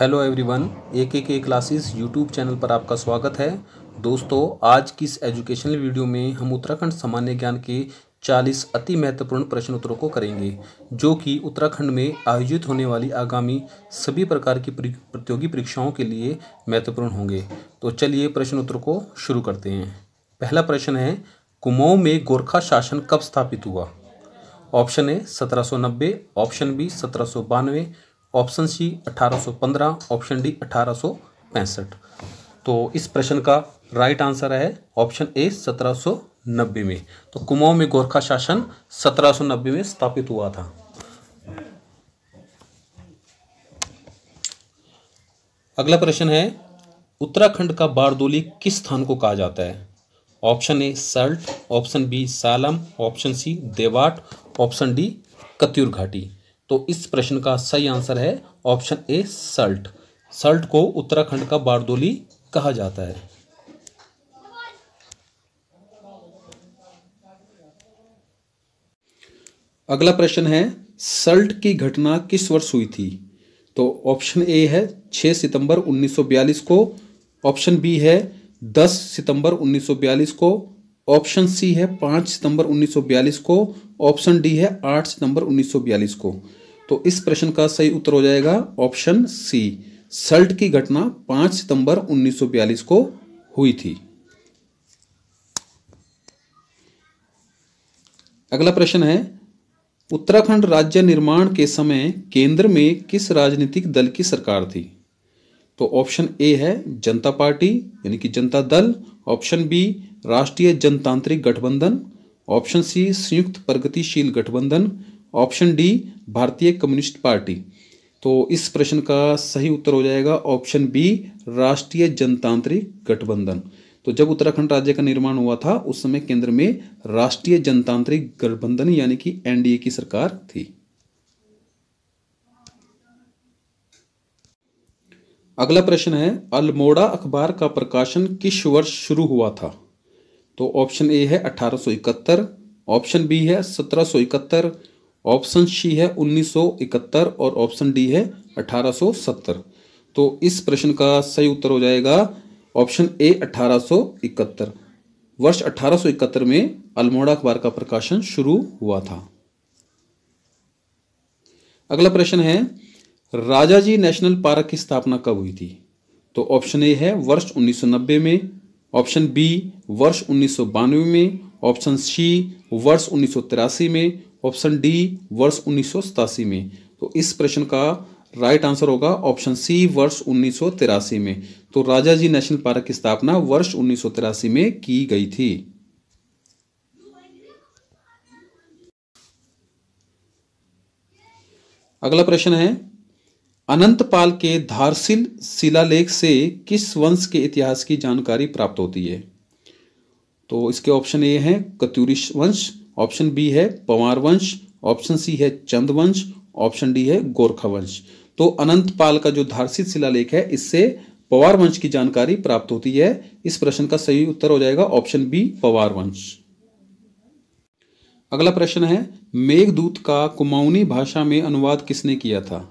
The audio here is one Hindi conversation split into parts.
हेलो एवरीवन एक एक के क्लासेस यूट्यूब चैनल पर आपका स्वागत है दोस्तों आज की इस एजुकेशनल वीडियो में हम उत्तराखंड सामान्य ज्ञान के 40 अति महत्वपूर्ण प्रश्न उत्तरों को करेंगे जो कि उत्तराखंड में आयोजित होने वाली आगामी सभी प्रकार की प्रतियोगी परीक्षाओं के लिए महत्वपूर्ण होंगे तो चलिए प्रश्न उत्तर को शुरू करते हैं पहला प्रश्न है कुमाऊँ में गोरखा शासन कब स्थापित हुआ ऑप्शन ए सत्रह ऑप्शन बी सत्रह ऑप्शन सी 1815 ऑप्शन डी अठारह तो इस प्रश्न का राइट आंसर है ऑप्शन ए 1790 में तो कुमाऊं में गोरखा शासन 1790 में स्थापित हुआ था अगला प्रश्न है उत्तराखंड का बारदोली किस स्थान को कहा जाता है option A Salt option B Salam option C Dewat option D Katyur घाटी तो इस प्रश्न का सही आंसर है ऑप्शन ए सल्ट सल्ट को उत्तराखंड का बारदोली कहा जाता है अगला प्रश्न है सल्ट की घटना किस वर्ष हुई थी तो ऑप्शन ए है 6 सितंबर 1942 को ऑप्शन बी है 10 सितंबर 1942 को ऑप्शन सी है 5 सितंबर 1942 को ऑप्शन डी है आठ सितंबर 1942 को तो इस प्रश्न का सही उत्तर हो जाएगा ऑप्शन सी सल्ट की घटना 5 सितंबर 1942 को हुई थी अगला प्रश्न है उत्तराखंड राज्य निर्माण के समय केंद्र में किस राजनीतिक दल की सरकार थी तो ऑप्शन ए है जनता पार्टी यानी कि जनता दल ऑप्शन बी राष्ट्रीय जनतांत्रिक गठबंधन ऑप्शन सी संयुक्त प्रगतिशील गठबंधन ऑप्शन डी भारतीय कम्युनिस्ट पार्टी तो इस प्रश्न का सही उत्तर हो जाएगा ऑप्शन बी राष्ट्रीय जनतांत्रिक गठबंधन तो जब उत्तराखंड राज्य का निर्माण हुआ था उस समय केंद्र में राष्ट्रीय जनतांत्रिक गठबंधन यानी कि एनडीए की सरकार थी अगला प्रश्न है अल्मोड़ा अखबार का प्रकाशन किस वर्ष शुरू हुआ था तो ऑप्शन ए है अठारह ऑप्शन बी है सत्रह ऑप्शन सी है 1971 और ऑप्शन डी है 1870 तो इस प्रश्न का सही उत्तर हो जाएगा ऑप्शन ए 1871 वर्ष 1871 में अल्मोड़ा अखबार का प्रकाशन शुरू हुआ था अगला प्रश्न है राजाजी नेशनल पार्क की स्थापना कब हुई थी तो ऑप्शन ए है वर्ष 1990 में ऑप्शन बी वर्ष उन्नीस में ऑप्शन सी वर्ष उन्नीस में ऑप्शन डी वर्ष उन्नीस में तो इस प्रश्न का राइट आंसर होगा ऑप्शन सी वर्ष उन्नीस में तो राजा जी नेशनल पार्क की स्थापना वर्ष उन्नीस में की गई थी अगला प्रश्न है अनंतपाल के धारसिल शिलालेख से किस वंश के इतिहास की जानकारी प्राप्त होती है तो इसके ऑप्शन ए हैं कत्यूरिश वंश ऑप्शन बी है पवार वंश ऑप्शन सी है चंद वंश ऑप्शन डी है गोरखा वंश तो अनंतपाल का जो धारसिल शिलालेख है इससे पवार वंश की जानकारी प्राप्त होती है इस प्रश्न का सही उत्तर हो जाएगा ऑप्शन बी पवार वंश अगला प्रश्न है मेघदूत का कुमाऊनी भाषा में अनुवाद किसने किया था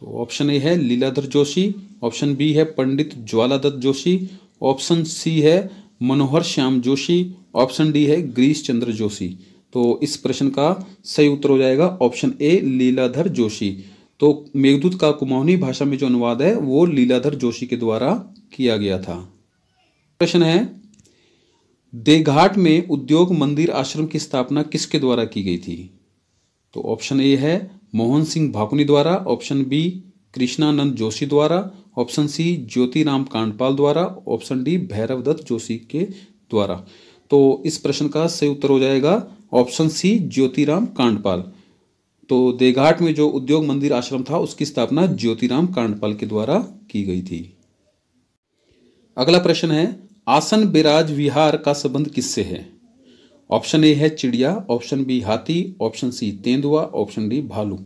तो ऑप्शन ए है लीलाधर जोशी ऑप्शन बी है पंडित ज्वालादत्त जोशी ऑप्शन सी है मनोहर श्याम जोशी ऑप्शन डी है ग्रीश चंद्र जोशी तो इस प्रश्न का सही उत्तर हो जाएगा ऑप्शन ए लीलाधर जोशी तो मेघदूत का कुमाऊनी भाषा में जो अनुवाद है वो लीलाधर जोशी के द्वारा किया गया था प्रश्न है देघाट में उद्योग मंदिर आश्रम की स्थापना किसके द्वारा की गई थी तो ऑप्शन ए है मोहन सिंह भाकुनी द्वारा ऑप्शन बी कृष्णानंद जोशी द्वारा ऑप्शन सी ज्योतिराम कांडपाल द्वारा ऑप्शन डी भैरव दत्त जोशी के द्वारा तो इस प्रश्न का सही उत्तर हो जाएगा ऑप्शन सी ज्योतिराम कांडपाल तो देघाट में जो उद्योग मंदिर आश्रम था उसकी स्थापना ज्योतिराम कांडपाल के द्वारा की गई थी अगला प्रश्न है आसन बिराज विहार का संबंध किससे है ऑप्शन ए है चिड़िया ऑप्शन बी हाथी ऑप्शन सी तेंदुआ ऑप्शन डी भालू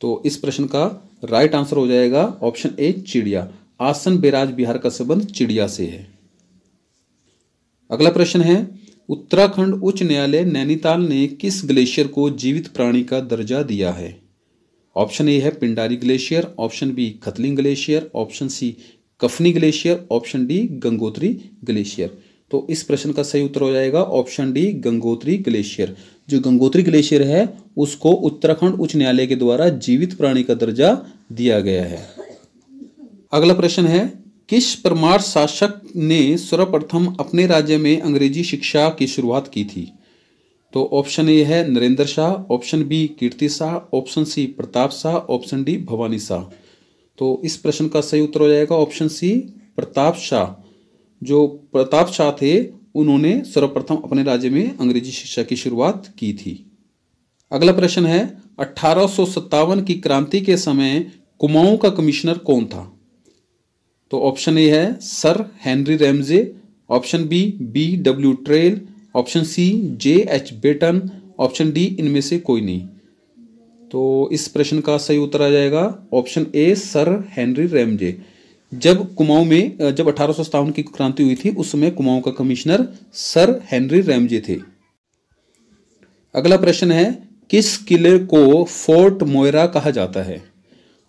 तो इस प्रश्न का राइट आंसर हो जाएगा ऑप्शन ए चिड़िया आसन बेराज बिहार का संबंध चिड़िया से है अगला प्रश्न है उत्तराखंड उच्च न्यायालय नैनीताल ने किस ग्लेशियर को जीवित प्राणी का दर्जा दिया है ऑप्शन ए है Pindari glacier option B Khatling glacier option C Kafni glacier option D Gangotri glacier तो इस प्रश्न का सही उत्तर हो जाएगा ऑप्शन डी गंगोत्री ग्लेशियर जो गंगोत्री ग्लेशियर है उसको उत्तराखंड उच्च न्यायालय के द्वारा जीवित प्राणी का दर्जा दिया गया है अगला प्रश्न है किस परमार शासक ने सर्वप्रथम अपने राज्य में अंग्रेजी शिक्षा की शुरुआत की थी तो ऑप्शन ए है Narendra Shah option B Kirti Shah option C Pratap Shah option D Bhawani Shah तो इस प्रश्न का सही उत्तर हो जाएगा ऑप्शन सी प्रताप शाह जो प्रताप शाह थे उन्होंने सर्वप्रथम अपने राज्य में अंग्रेजी शिक्षा की शुरुआत की थी अगला प्रश्न है अठारह की क्रांति के समय कुमाऊं का कमिश्नर कौन था तो ऑप्शन ए है sir Henry Ramsay option B B W Traill option C J H Batten option D इनमें से कोई नहीं तो इस प्रश्न का सही उत्तर आ जाएगा option A sir Henry Ramsay जब कुमाऊं में जब अठारह की क्रांति हुई थी उस समय कुमाऊं का कमिश्नर सर हेनरी रैमजे थे अगला प्रश्न है किस किले को फोर्ट मोयरा कहा जाता है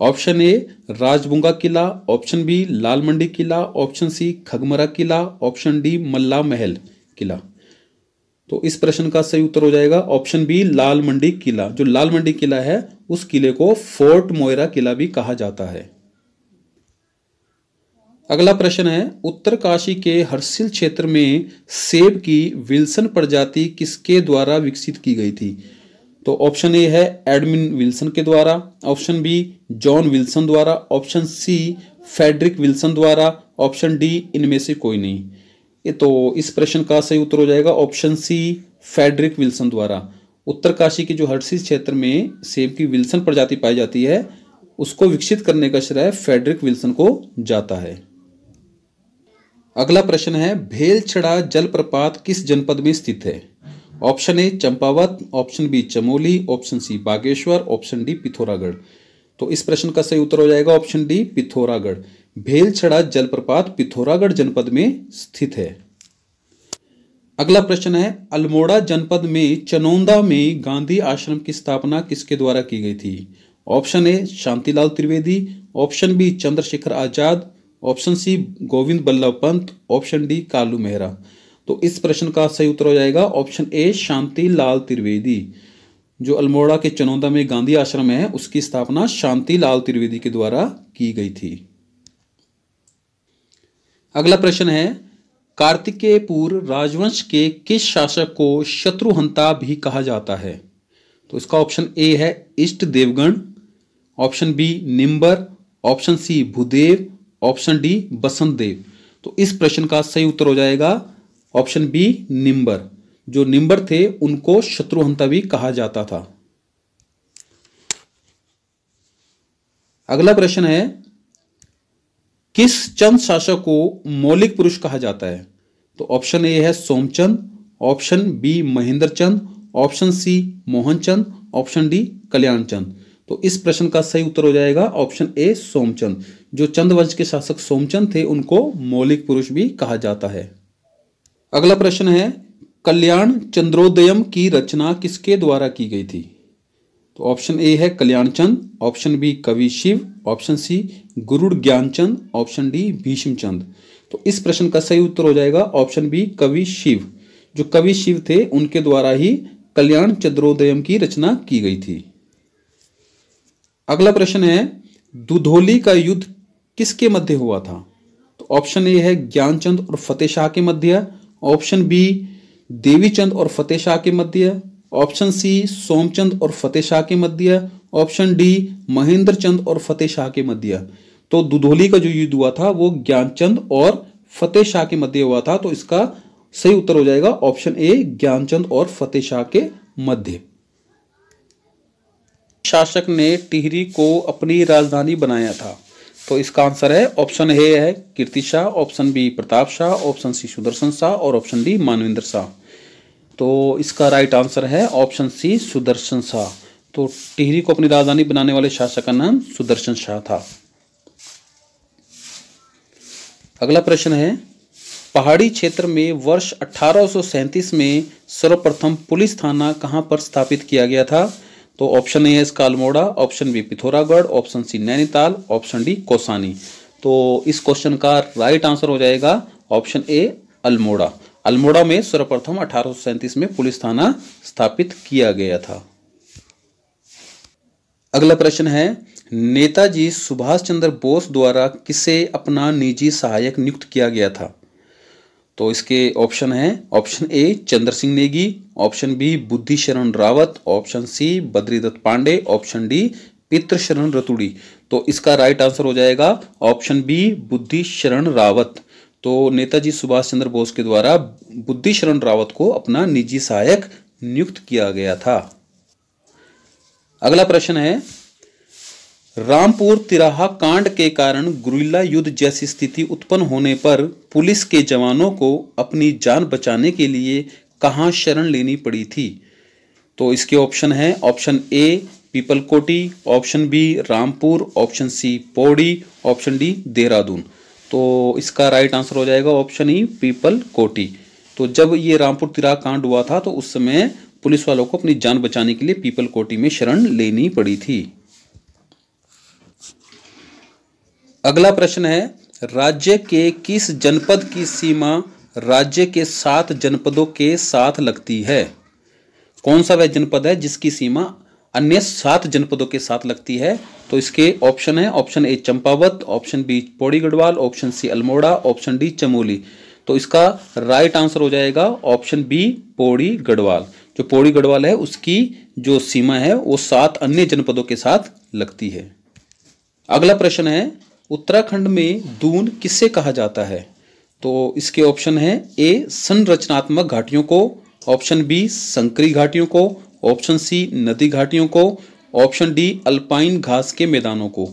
ऑप्शन ए राजबुंगा किला ऑप्शन बी लाल मंडी किला ऑप्शन सी खगमरा किला ऑप्शन डी मल्ला महल किला तो इस प्रश्न का सही उत्तर हो जाएगा ऑप्शन बी लाल मंडी किला जो लाल मंडी किला है उस किले को फोर्ट मोयरा किला भी कहा जाता है अगला प्रश्न है उत्तरकाशी के हर्सिल क्षेत्र में सेब की विल्सन प्रजाति किसके द्वारा विकसित की गई थी तो ऑप्शन ए है एडमिन विल्सन के द्वारा ऑप्शन बी जॉन विल्सन द्वारा ऑप्शन सी फेडरिक विल्सन द्वारा ऑप्शन डी इनमें से कोई नहीं ये तो इस प्रश्न का सही उत्तर हो जाएगा ऑप्शन सी फेडरिक विल्सन द्वारा उत्तरकाशी के जो हर्सिल क्षेत्र में सेब की विल्सन प्रजाति पाई जाती है उसको विकसित करने का श्रेय फेडरिक विल्सन को जाता है अगला प्रश्न है भेलछड़ा जलप्रपात किस जनपद में स्थित है option A Champawat option B Chamoli option C Bageshwar option D Pithoragarh तो इस प्रश्न का सही उत्तर हो जाएगा ऑप्शन डी पिथौरागढ़ भेलछड़ा जलप्रपात पिथौरागढ़ जनपद में स्थित है अगला प्रश्न है अल्मोड़ा जनपद में चनौंदा में गांधी आश्रम की स्थापना किसके द्वारा की गई थी option A Shantilal Trivedi option B Chandrashekhar Azad option C Govind Ballabh Pant option D Kalu Mehra तो इस प्रश्न का सही उत्तर हो जाएगा ऑप्शन ए शांति लाल त्रिवेदी जो अल्मोड़ा के चनौदा में गांधी आश्रम है उसकी स्थापना शांति लाल त्रिवेदी के द्वारा की गई थी अगला प्रश्न है पूर्व राजवंश के किस शासक को शत्रुहंता भी कहा जाता है तो इसका ऑप्शन ए है इष्ट देवगण option B Nimbar option C Bhudev option D Basant Dev तो इस प्रश्न का सही उत्तर हो जाएगा ऑप्शन बी निम्बर जो निम्बर थे उनको शत्रुहंता भी कहा जाता था अगला प्रश्न है किस चंद शासक को मौलिक पुरुष कहा जाता है तो ऑप्शन ए है Somchand option B Mahendra Chand option C Mohanchand option D Kalyanchand तो इस प्रश्न का सही उत्तर हो जाएगा ऑप्शन ए सोमचंद जो चंद वंश के शासक सोमचंद थे उनको मौलिक पुरुष भी कहा जाता है अगला प्रश्न है कल्याण चंद्रोदयम की रचना किसके द्वारा की गई थी तो ऑप्शन ए है कल्याण चंद ऑप्शन बी कवि Shiv option C Garud Gyanchand option D Chand तो इस प्रश्न का सही उत्तर हो जाएगा ऑप्शन बी कवि शिव जो कवि शिव थे उनके द्वारा ही कल्याण चंद्रोदयम की रचना की गई थी अगला प्रश्न है दुधोली का युद्ध किसके मध्य हुआ था तो ऑप्शन ए है ज्ञानचंद और फतेह शाह के मध्य ऑप्शन बी देवीचंद और फतेह शाह के मध्य ऑप्शन सी सोमचंद और फतेह शाह के मध्य ऑप्शन डी महेंद्र चंद और फतेह शाह के मध्य तो दुधोली का जो युद्ध हुआ था वो ज्ञानचंद और फतेह शाह के मध्य हुआ था तो इसका सही उत्तर हो जाएगा ऑप्शन ए ज्ञानचंद और फतेह शाह के मध्य शासक ने टिहरी को अपनी राजधानी बनाया था तो इसका आंसर है ऑप्शन ए है Kirti Shah option B Pratap Shah option C Sudarshan Shah और ऑप्शन डी मानविंदर शाह तो इसका राइट आंसर है ऑप्शन सी सुदर्शन शाह तो टिहरी को अपनी राजधानी बनाने वाले शासक का नाम सुदर्शन शाह था अगला प्रश्न है पहाड़ी क्षेत्र में वर्ष अठारह में सर्वप्रथम पुलिस थाना कहां पर स्थापित किया गया था तो ऑप्शन ए है इसका Almora option B Pithoragarh option C Nainital option D Kausani तो इस क्वेश्चन का राइट आंसर हो जाएगा ऑप्शन ए अल्मोड़ा अल्मोड़ा में सर्वप्रथम अठारह में पुलिस थाना स्थापित किया गया था अगला प्रश्न है नेताजी सुभाष चंद्र बोस द्वारा किसे अपना निजी सहायक नियुक्त किया गया था तो इसके ऑप्शन हैं option A Chandra Singh Negi option B Buddhi Sharan Rawat option C Badridutt Pande option D Pitra Sharan Raturi तो इसका राइट आंसर हो जाएगा ऑप्शन बी बुद्धि शरण रावत तो नेताजी सुभाष चंद्र बोस के द्वारा बुद्धि शरण रावत को अपना निजी सहायक नियुक्त किया गया था अगला प्रश्न है रामपुर तिराहा कांड के कारण गुरिल्ला युद्ध जैसी स्थिति उत्पन्न होने पर पुलिस के जवानों को अपनी जान बचाने के लिए कहाँ शरण लेनी पड़ी थी तो इसके ऑप्शन हैं option A Pipalkoti option B Rampur option C Pauri option D Dehradun तो इसका राइट आंसर हो जाएगा ऑप्शन ई पीपल कोटी तो जब ये रामपुर तिराहा कांड हुआ था तो उस समय पुलिस वालों को अपनी जान बचाने के लिए पीपल कोटी में शरण लेनी पड़ी थी अगला प्रश्न है राज्य के किस जनपद की सीमा राज्य के सात जनपदों के साथ लगती है कौन सा वह जनपद है जिसकी सीमा अन्य सात जनपदों के साथ लगती है तो इसके ऑप्शन है option A Champawat option B Pauri Garhwal option C Almora option D Chamoli तो इसका राइट आंसर हो जाएगा ऑप्शन बी पौड़ी गढ़वाल जो पौड़ी गढ़वाल है उसकी जो सीमा है वो सात अन्य जनपदों के साथ लगती है अगला प्रश्न है उत्तराखंड में दून किससे कहा जाता है तो इसके ऑप्शन है ए संरचनात्मक घाटियों को ऑप्शन बी संकरी घाटियों को ऑप्शन सी नदी घाटियों को ऑप्शन डी अल्पाइन घास के मैदानों को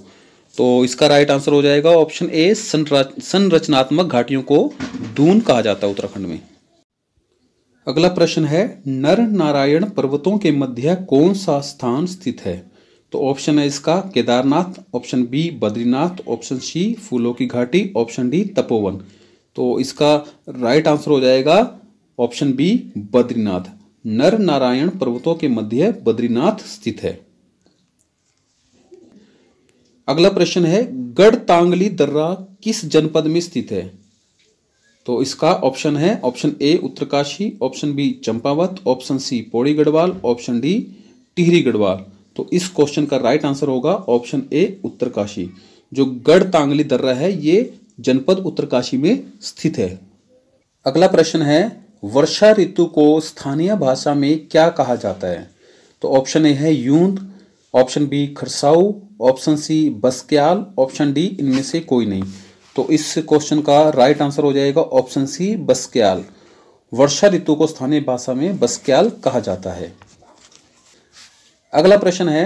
तो इसका राइट आंसर हो जाएगा ऑप्शन ए संरचनात्मक घाटियों को दून कहा जाता है उत्तराखंड में अगला प्रश्न है नर नारायण पर्वतों के मध्य कौन सा स्थान स्थित है तो ऑप्शन है इसका Kedarnath option B Badrinath option C फूलों की घाटी ऑप्शन डी तपोवन तो इसका राइट आंसर हो जाएगा ऑप्शन बी बद्रीनाथ नर नारायण पर्वतों के मध्य बद्रीनाथ स्थित है अगला प्रश्न है गढ़तांगली दर्रा किस जनपद में स्थित है तो इसका ऑप्शन है option A Uttarkashi option B Champawat option C Pauri Garhwal option D Tehri Garhwal तो इस क्वेश्चन का राइट आंसर होगा ऑप्शन ए उत्तरकाशी जो गढ़ तांगली दर्रा है ये जनपद उत्तरकाशी में स्थित है अगला प्रश्न है वर्षा ऋतु को स्थानीय भाषा में क्या कहा जाता है तो ऑप्शन ए है Yund option B Kharsau option C Baskyal option D इनमें से कोई नहीं तो इस क्वेश्चन का राइट आंसर हो जाएगा ऑप्शन सी बस्क्याल वर्षा ऋतु को स्थानीय भाषा में बस्क्याल कहा जाता है अगला प्रश्न है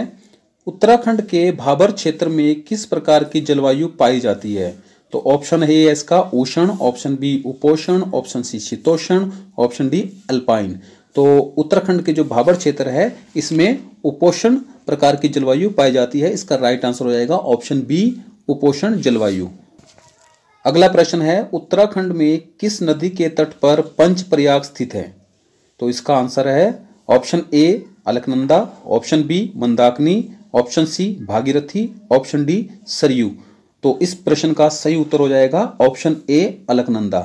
उत्तराखंड के भाबर क्षेत्र में किस प्रकार की जलवायु पाई जाती है तो ऑप्शन है इसका उष्ण ऑप्शन बी उपोषण ऑप्शन सी शीतोषण ऑप्शन डी अल्पाइन तो उत्तराखंड के जो भाबर क्षेत्र है इसमें उपोषण प्रकार की जलवायु पाई जाती है इसका राइट आंसर हो जाएगा ऑप्शन बी उपोषण जलवायु अगला प्रश्न है उत्तराखंड में किस नदी के तट पर पंच प्रयाग स्थित है तो इसका आंसर है option A Alaknanda option B Mandakini option C Bhagirathi option D Saryu तो इस प्रश्न का सही उत्तर हो जाएगा ऑप्शन ए अलकनंदा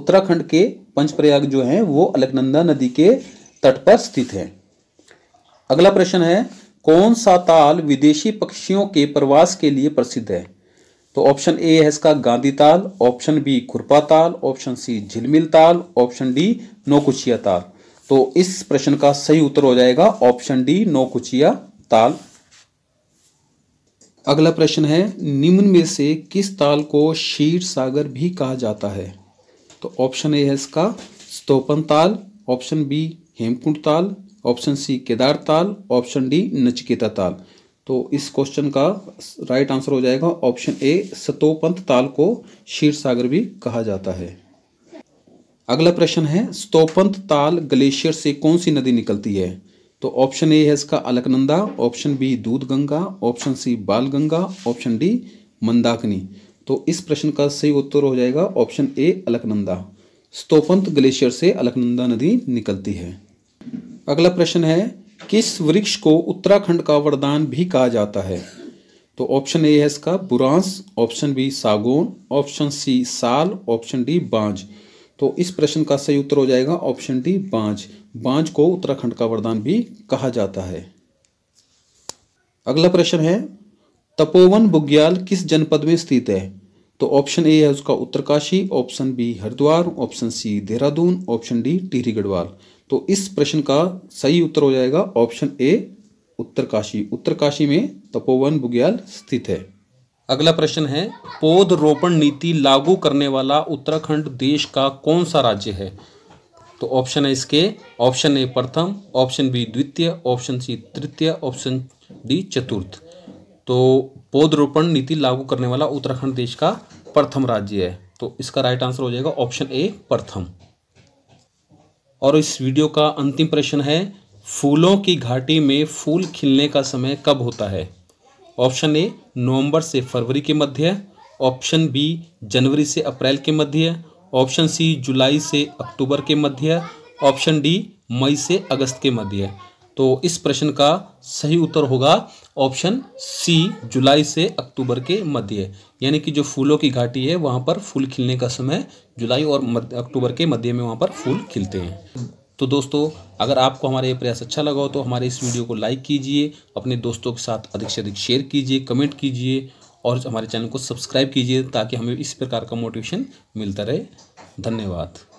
उत्तराखंड के पंचप्रयाग जो है वो अलकनंदा नदी के तट पर स्थित है अगला प्रश्न है कौन सा ताल विदेशी पक्षियों के प्रवास के लिए प्रसिद्ध है तो ऑप्शन ए है इसका गांधी ताल ऑप्शन बी खुरपा ताल ऑप्शन सी झिलमिल ताल ऑप्शन डी नौकुचिया ताल तो इस प्रश्न का सही उत्तर हो जाएगा ऑप्शन डी नौकुचिया ताल अगला प्रश्न है निम्न में से किस ताल को शीर सागर भी कहा जाता है तो ऑप्शन ए है इसका स्तोपन ताल ऑप्शन बी हेमकुंड ताल ऑप्शन सी केदार ताल ऑप्शन डी नचकेता ताल तो इस क्वेश्चन का राइट आंसर हो जाएगा ऑप्शन ए सतोपंत ताल को शीर सागर भी कहा जाता है अगला प्रश्न है स्तोपंत ताल ग्लेशियर से कौन सी नदी निकलती है तो ऑप्शन ए है इसका अलकनंदा ऑप्शन बी दूध गंगा ऑप्शन सी बाल गंगा ऑप्शन डी मंदाकिनी तो इस प्रश्न का सही उत्तर हो जाएगा option A Alaknanda Satopanth glacier से अलकनंदा नदी निकलती है अगला प्रश्न है किस वृक्ष को उत्तराखंड का वरदान भी कहा जाता है तो ऑप्शन ए है इसका बुरांस ऑप्शन बी सागोन ऑप्शन सी साल ऑप्शन डी बांझ तो इस प्रश्न का सही उत्तर हो जाएगा ऑप्शन डी बांझ बांझ को उत्तराखंड का वरदान भी कहा जाता है अगला प्रश्न है तपोवन बुग्याल किस जनपद में स्थित है तो ऑप्शन ए है उसका Uttarkashi option B Haridwar option C Dehradun option D Tehri Garhwal तो इस प्रश्न का सही उत्तर हो जाएगा ऑप्शन ए उत्तरकाशी उत्तरकाशी में तपोवन बुग्याल स्थित है अगला प्रश्न है पौध रोपण नीति लागू करने वाला उत्तराखंड देश का कौन सा राज्य है तो ऑप्शन है इसके ऑप्शन ए प्रथम ऑप्शन बी द्वितीय ऑप्शन सी तृतीय ऑप्शन डी चतुर्थ तो पौधरोपण नीति लागू करने वाला उत्तराखंड देश का प्रथम राज्य है तो इसका राइट आंसर हो जाएगा ऑप्शन ए प्रथम और इस वीडियो का अंतिम प्रश्न है फूलों की घाटी में फूल खिलने का समय कब होता है ऑप्शन ए नवंबर से फरवरी के मध्य ऑप्शन बी जनवरी से अप्रैल के मध्य ऑप्शन सी जुलाई से अक्टूबर के मध्य ऑप्शन डी मई से अगस्त के मध्य तो इस प्रश्न का सही उत्तर होगा ऑप्शन सी जुलाई से अक्टूबर के मध्य यानी कि जो फूलों की घाटी है वहाँ पर फूल खिलने का समय जुलाई और अक्टूबर के मध्य में वहाँ पर फूल खिलते हैं तो दोस्तों अगर आपको हमारा ये प्रयास अच्छा लगा हो तो हमारे इस वीडियो को लाइक कीजिए अपने दोस्तों के साथ अधिक से अधिक शेयर कीजिए कमेंट कीजिए और हमारे चैनल को सब्सक्राइब कीजिए ताकि हमें इस प्रकार का मोटिवेशन मिलता रहे धन्यवाद